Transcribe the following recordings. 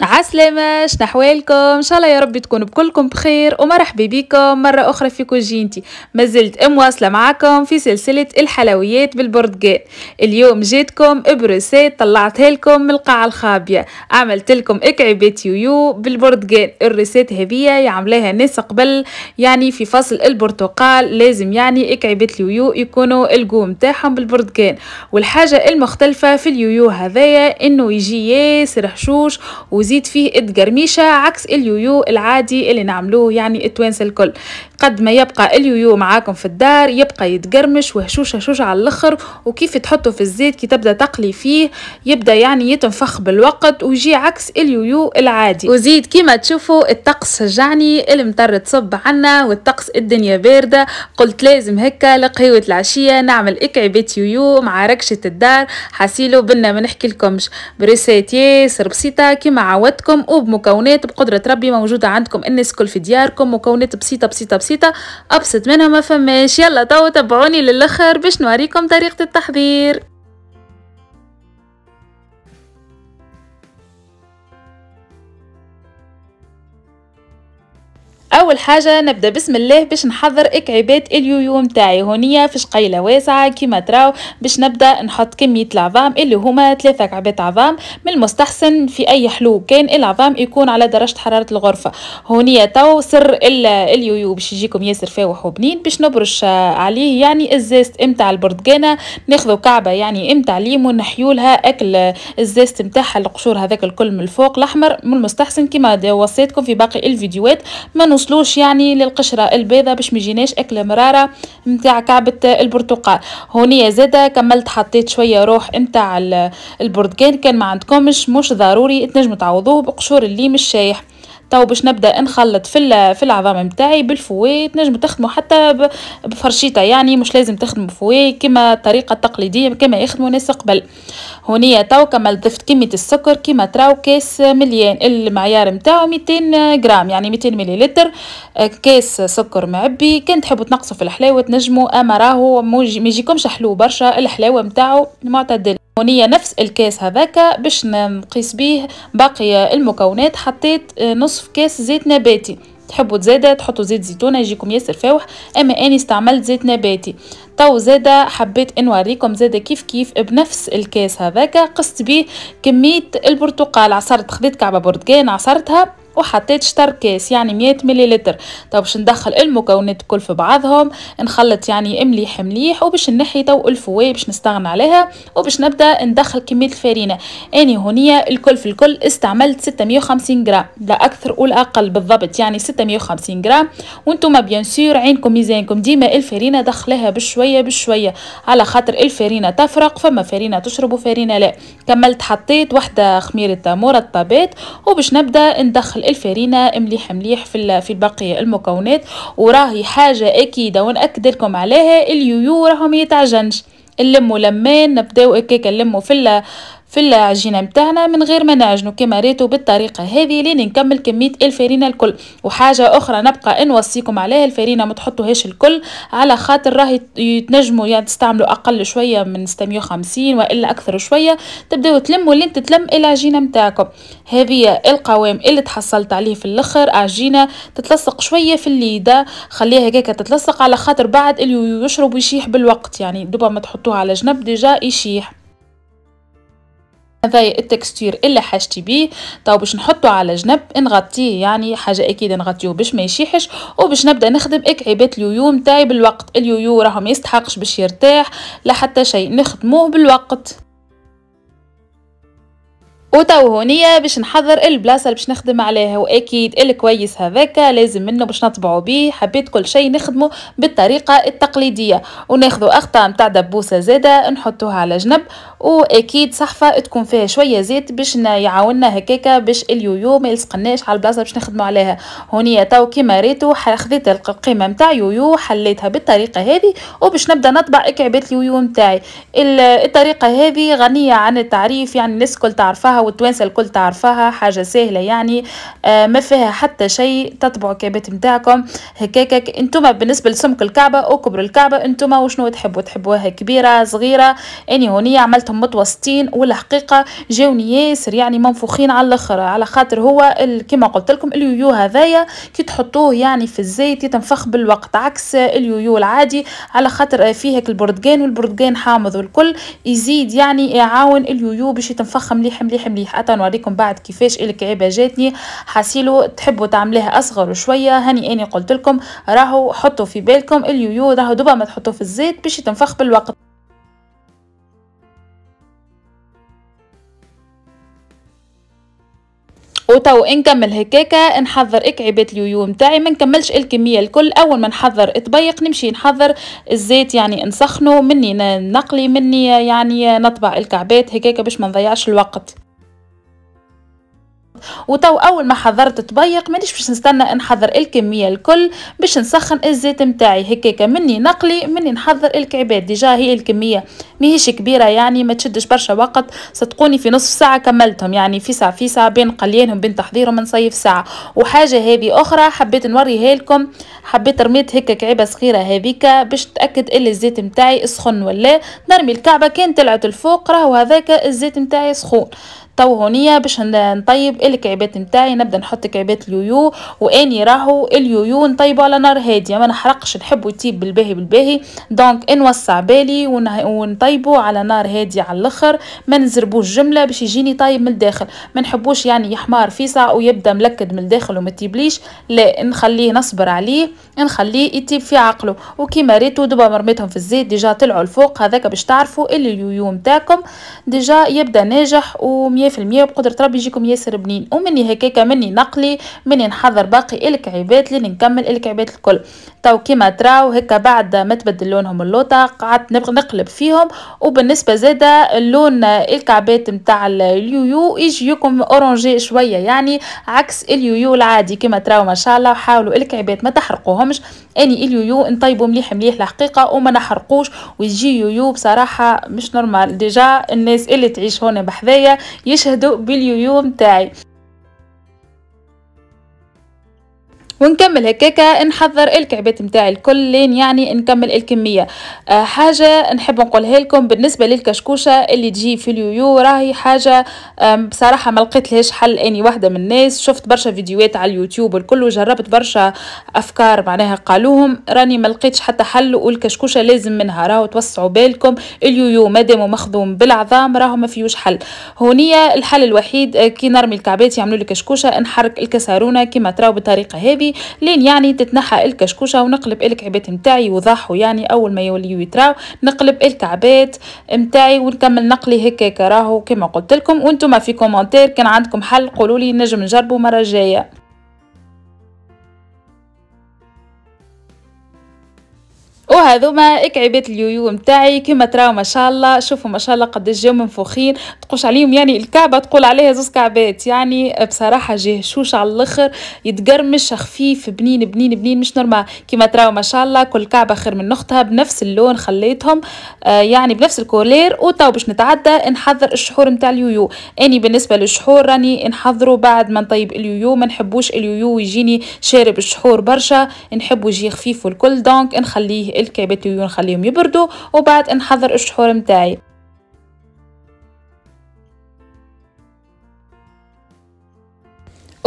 عسلامة شنحوالكم ان شاء الله يا ربي تكونوا بكلكم بخير ومرحبا بكم مرة اخرى في كوجينتي مازلت مواصلة معاكم في سلسلة الحلويات بالبرتقال اليوم جيتكم ابرسات طلعتها لكم من القاعة الخابية عملت لكم اكعبات يويو بالبرتقال الرسات هذيا يعملها ناس قبل يعني في فصل البرتقال لازم يعني اكعبات اليويو يكونوا القوم تاعهم بالبرتقال والحاجة المختلفة في اليويو هذايا انه يجي ياسر حشوش و وزيد فيه التجرميشه عكس اليويو العادي اللي نعملوه يعني التوانسه الكل قد ما يبقى اليويو معاكم في الدار يبقى يتقرمش وهشوش هشوش على الاخر وكيف تحطه في الزيت كي تبدا تقلي فيه يبدا يعني يتنفخ بالوقت ويجي عكس اليويو العادي وزيد كيما تشوفوا الطقس شجعني المطر تصب عنا والطقس الدنيا بارده قلت لازم هكا لقهوه العشيه نعمل اكعبه يويو مع ركشه الدار حاسيلو بنا ما نحكي لكمش بريسات ياسر بسيطه كيما عودتكم وبمكونات بقدره ربي موجوده عندكم الناس كل في دياركم مكونات بسيطه بسيطه, بسيطة بسيطة أبسط منها ما فماش يلا تو تبعوني للآخر باش نوريكم طريقة التحضير اول حاجه نبدا بسم الله باش نحضر اكعيبات اليويو نتاعي هونيه في شقيله واسعه كيما تراو باش نبدا نحط كميه العظام اللي هما ثلاثه كعبات عظام من المستحسن في اي حلو كان العظام يكون على درجه حراره الغرفه هونيه تو سر اليويو باش يجيكم ياسر فاوح وبنين باش نبرش عليه يعني الزيست امتع البرتقانه ناخذ كعبه يعني امتع ليمون نحيولها اكل الزيست نتاعها القشور هذاك الكل من الفوق الاحمر من المستحسن كيما وصيتكم في باقي الفيديوهات ما نوصلوش يعني للقشرة البيضة باش ميجيناش أكلة مرارة متاع كعبة البرتقال هوني زادة كملت حطيت شوية روح متاع البرتقال كان ما عندكمش مش ضروري تنجموا تعوضوه بقشور الليم الشايح تو باش نبدا نخلط في في العظام نتاعي بالفويت نجم تخدموا حتى بفرشيطه يعني مش لازم تخدموا فواه كما الطريقه التقليديه كما يخدموا ناس قبل هوني تو كما ضفت كميه السكر كما تراو كاس مليان المعيار نتاعو 200 غرام يعني 200 مليلتر آه، كاس سكر معبي كان تحبوا تنقصوا في الحلاوه تنجموا اما راهو ما يجيكمش حلو برشا الحلاوه نتاعو معتدل هوني نفس الكاس هذاك باش نقيس بيه باقي المكونات حطيت آه، نصف كاس زيت نباتي تحبوا تزيدوا تحطوا زيت زيتونه يجيكم ياسر فاوح اما اني استعملت زيت نباتي تو زاده حبيت نوريكم زاده كيف كيف بنفس الكاس هذاك قست بيه كميه البرتقال عصرت خذيت كعبه برتقال عصرتها وحطيت شطر كاس يعني 100 مليلتر تو طيب باش ندخل المكونات الكل في بعضهم نخلط يعني مليح مليح وباش نحي تو الفواي باش نستغنى عليها وباش نبدا ندخل كميه الفارينه اني يعني هونية الكل في الكل استعملت 650 غرام لا اكثر ولا اقل بالضبط يعني 650 غرام وانتم بيان سور عينكم ميزانكم ديما الفارينه دخلها بشويه بشويه على خاطر الفارينه تفرق فما فارينه تشرب وفارينه لا كملت حطيت وحده خميره مرطبات وباش نبدا ندخل الفرينه مليح مليح في في باقي المكونات وراهي حاجه اكيده وناكد لكم عليها اليويو راهم يتعجنش نلمو لمان نبداو هكاك نلمو في في العجينه نتاعنا من غير ما نعجنو كما ريتو بالطريقه هذه لين نكمل كميه الفرينه الكل وحاجه اخرى نبقى نوصيكم عليها الفرينه ما تحطوهاش الكل على خاطر راهي تنجموا يعني تستعملوا اقل شويه من 650 والا اكثر شويه تبداو تلموا لين تتلم العجينه نتاعكم هذه القوام اللي تحصلت عليه في الاخر عجينه تتلصق شويه في الليده خليها هكاك تتلصق على خاطر بعد اللي يشرب ويشيح بالوقت يعني دوبا ما تحطوها على جنب ديجا يشيح هذا التكستير اللي حاجتي بيه تو باش نحطه على جنب نغطيه يعني حاجه اكيد نغطيه باش ما يشيحش وباش نبدا نخدم اكعيبات اليويو نتاعي بالوقت اليويو راهم ما يستحقش باش يرتاح لا حتى شيء نخدموه بالوقت وتو هونيا باش نحضر البلاصة اللي باش نخدم عليها واكيد الكويس هذاك لازم منه باش نطبعو بيه حبيت كل شيء نخدمه بالطريقة التقليدية وناخذو اخطاء نتاع دبوسة زادة نحطوها على جنب واكيد صحفة تكون فيها شوية زيت باش يعاوننا هكاكا باش اليويو ما يلصقناش على البلاصة باش نخدمو عليها هونيا تو كيما ريتو خذيت القيمة نتاع يويو حليتها بالطريقة هذه وباش نبدا نطبع اكعبات اليويو نتاعي الطريقة هذه غنية عن التعريف يعني الناس الكل تعرفها التوانسه الكل تعرفها حاجه سهله يعني آه ما فيها حتى شيء تطبعوا كابات نتاعكم هكاك انتم بالنسبه لسمك الكعبه او كبر الكعبه انتم وشنو تحبوا تحبوها كبيره صغيره اني هوني عملتهم متوسطين والحقيقه جاوني ياسر يعني منفوخين على الاخر على خاطر هو كما قلت لكم اليويو هذايا كي تحطوه يعني في الزيت يتنفخ بالوقت عكس اليويو العادي على خاطر فيه البرتقان والبرتقان حامض والكل يزيد يعني يعاون اليويو باش يتنفخ مليح مليح لي حتى نوريكم بعد كيفاش الكعيبه جاتني حاسيلو تحبوا تعمليها اصغر شويه هاني اني قلت لكم راهو حطوا في بالكم اليويو راهو دوبا ما تحطوا في الزيت باش تنفخ بالوقت وتو نكمل هكاكا نحضر اكعبات اليويو متاعي ما نكملش الكميه الكل اول ما نحضر اطبيق نمشي نحضر الزيت يعني نسخنه مني نقلي مني يعني نطبع الكعبات هكاكا باش ما نضيعش الوقت وتو اول ما حضرت طبيق مانيش باش نستنى نحضر الكميه الكل باش نسخن الزيت نتاعي هكاك مني نقلي مني نحضر الكعبات ديجا هي الكميه ماهيش كبيره يعني ما تشدش برشا وقت صدقوني في نصف ساعه كملتهم يعني في ساعه في ساعه بين قليانهم بين تحضيرهم من صيف ساعه وحاجه هذه اخرى حبيت نوريها لكم حبيت رميت هكا كعبه صغيره هذيك باش تاكد ان الزيت نتاعي سخن ولا نرمي الكعبه كان طلعت الفوق راهو هذاك الزيت نتاعي سخون تو هونيا باش نطيب الكعبات نتاعي نبدا نحط كعبات اليويو واني راهو اليويو نطيبه على نار هاديه ما نحرقش نحبو يطيب بالباهي بالباهي دونك نوسع بالي ونطيبه على نار هاديه على الاخر ما نزربوش جمله باش يجيني طايب من الداخل ما نحبوش يعني يحمار فيسع ويبدا ملكد من الداخل وما تيبليش لا نخليه نصبر عليه نخليه يطيب في عقله وكيما ريتو دبا مرميتهم في الزيت ديجا طلعوا الفوق هذاك باش تعرفوا اللي اليويو نتاعكم ديجا يبدا ناجح و 100% في المية ربي يجيكم ياسر بنين ومني هكاكا مني نقلي مني نحضر باقي الكعيبات لين نكمل الكعيبات الكل تو كيما تراو هكا بعد ما تبدل لونهم اللوطة قعدت نبغي نقلب فيهم وبالنسبة زادة اللون الكعبات متاع اليويو يجيكم اورانجي شوية يعني عكس اليويو العادي كيما تراو ما شاء الله وحاولوا الكعبات ما تحرقوهمش اني اليويو نطيبو مليح مليح الحقيقه وما نحرقوش ويجي يويو بصراحه مش نورمال ديجا الناس اللي تعيش هنا بحذايا يشهدوا باليويو متاعي ونكمل هكاكا نحضر الكعبات نتاع الكل لين يعني نكمل الكميه آه حاجه نحب نقولها لكم بالنسبه للكشكوشه اللي تجي في اليويو راهي حاجه بصراحه ما لقيتلهاش حل اني واحده من الناس شفت برشا فيديوهات على اليوتيوب والكل وجربت برشا افكار معناها قالوهم راني ما لقيتش حتى حل والكشكوشه لازم منها راهو توسعوا بالكم اليويو مادام مخدوم بالعظام راهو ما فيهوش حل هونية الحل الوحيد آه، كي نرمي الكعبات يعملوا لي كشكوشه نحرك الكسارونه كما تراو بالطريقه هذه لين يعني تتنحى الكشكوشه ونقلب الكعبات نتاعي وضحوا يعني اول ما يوليو يتراو نقلب الكعبات نتاعي ونكمل نقلي هكا راهو كما قلت لكم وانتم في كومنتير كان عندكم حل قولوا لي نجم نجربوا مره جايه وهذوما اكعبات اليويو نتاعي كما تراو ما شاء الله شوفوا ما شاء الله قد جاو منفوخين تقولش عليهم يعني الكعبه تقول عليها زوز كعبات يعني بصراحه جاه شوش على الاخر يتقرمش خفيف بنين بنين بنين مش نورمال كما تراو ما شاء الله كل كعبه خير من اختها بنفس اللون خليتهم آه يعني بنفس الكولير وتو باش نتعدى نحضر الشحور نتاع اليويو اني بالنسبه للشحور راني نحضره بعد ما نطيب اليويو ما نحبوش اليويو يجيني شارب الشحور برشا نحبو يجي خفيف والكل دونك نخليه الكباتيو ونخليهم يبردوا وبعد نحضر الشحور متاعي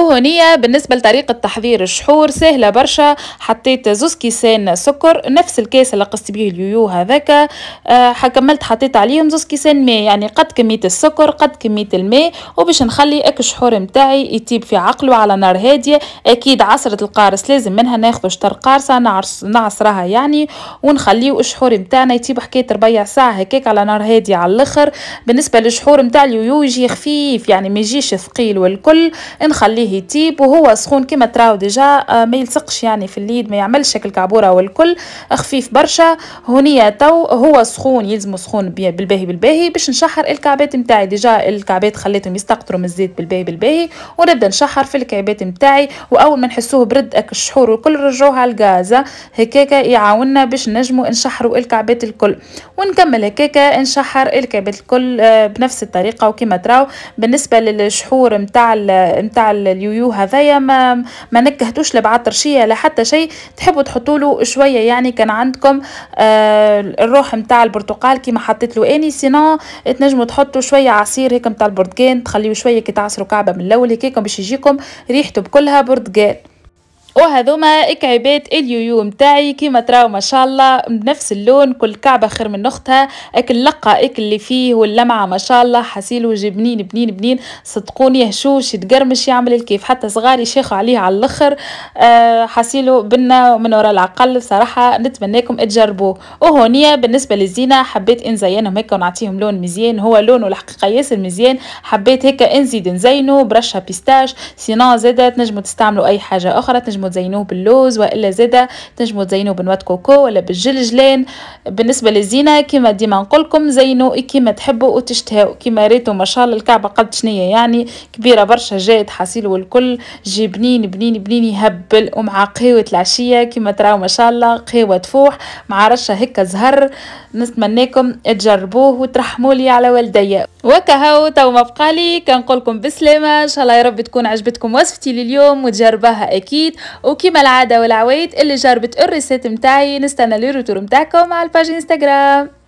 وهنية بالنسبة لطريقة تحضير الشحور سهلة برشا حطيت زوز كيسان سكر نفس الكاس اللي قصت بيه اليويو هذاك آه كملت حطيت عليهم زوز كيسان ماء يعني قد كمية السكر قد كمية الماء وباش نخلي اك الشحور متاعي يطيب في عقله على نار هادية اكيد عصرة القارص لازم منها ناخذ شطر قارصة نعصرها يعني ونخليه الشحور متاعنا يطيب حكاية ربيع ساعة هكاك على نار هادية على الاخر بالنسبة للشحور متاع اليويو يجي خفيف يعني ما يجيش ثقيل والكل نخليه عليه تيب وهو سخون كما تراو ديجا آه، ما يلصقش يعني في اليد ما يعملش شكل كعبوره والكل آه، خفيف برشا هنيا تو هو سخون يلزمو سخون بالباهي بالباهي باش نشحر الكعبات نتاعي ديجا الكعبات خليتهم يستقطروا من الزيت بالباهي بالباهي ونبدا نشحر في الكعبات نتاعي واول ما نحسوه برد اك الشحور والكل نرجعوه على الغازه هكاكا يعاوننا باش نجمو نشحروا الكعبات الكل ونكمل هكاكا نشحر الكعبات الكل آه، بنفس الطريقه وكما تراو بالنسبه للشحور نتاع نتاع اليويو هذايا ما ما نكهتوش لا بعطرشيه لا حتى شيء تحبوا تحطوا له شويه يعني كان عندكم آه الروح نتاع البرتقال كيما حطيت له اني سينو تنجموا تحطوا شويه عصير هيك نتاع البرتقال تخليه شويه كي تعصروا كعبه من الاول هيك باش يجيكم ريحته بكلها برتقال وهذوما كعبات اليويو متاعي كيما تراو ما شاء الله بنفس اللون كل كعبه خير من اختها اكل لقى اكل اللي فيه واللمعه ما شاء الله حسيل جبنين بنين بنين صدقوني هشوش يتقرمش يعمل الكيف حتى صغاري يشيخوا عليه على الاخر أه حسيلو بنا من وراء العقل صراحه نتمناكم تجربوه وهونية بالنسبه للزينه حبيت نزينهم هكا ونعطيهم لون مزيان هو لونه الحقيقه ياسر مزيان حبيت هكا نزيد نزينه برشه بيستاش سينا زادت نجمو تستعملوا اي حاجه اخرى تنجم تنجموا تزينوه باللوز والا زاده تنجموا تزينوه بنواه كوكو ولا بالجلجلان بالنسبه للزينه كما ديما نقولكم زينوا كما تحبوا وتشتهوا كما ريتوا ما شاء الله الكعبه قد شنيه يعني كبيره برشا جات حصيل والكل جي بنين بنين بنين يهبل ومع قهوه العشيه كما تراو ما شاء الله قهوه تفوح مع رشه هكا زهر نتمناكم تجربوه وترحموا لي على والديا وكهو تو ما بقالي كنقولكم بسلامه ان شاء الله يا رب تكون عجبتكم وصفتي لليوم وتجربها اكيد وكما العاده والعوايد اللي جربت الريسيت متاعي نستنى لي روتور متاعكم على الباج انستغرام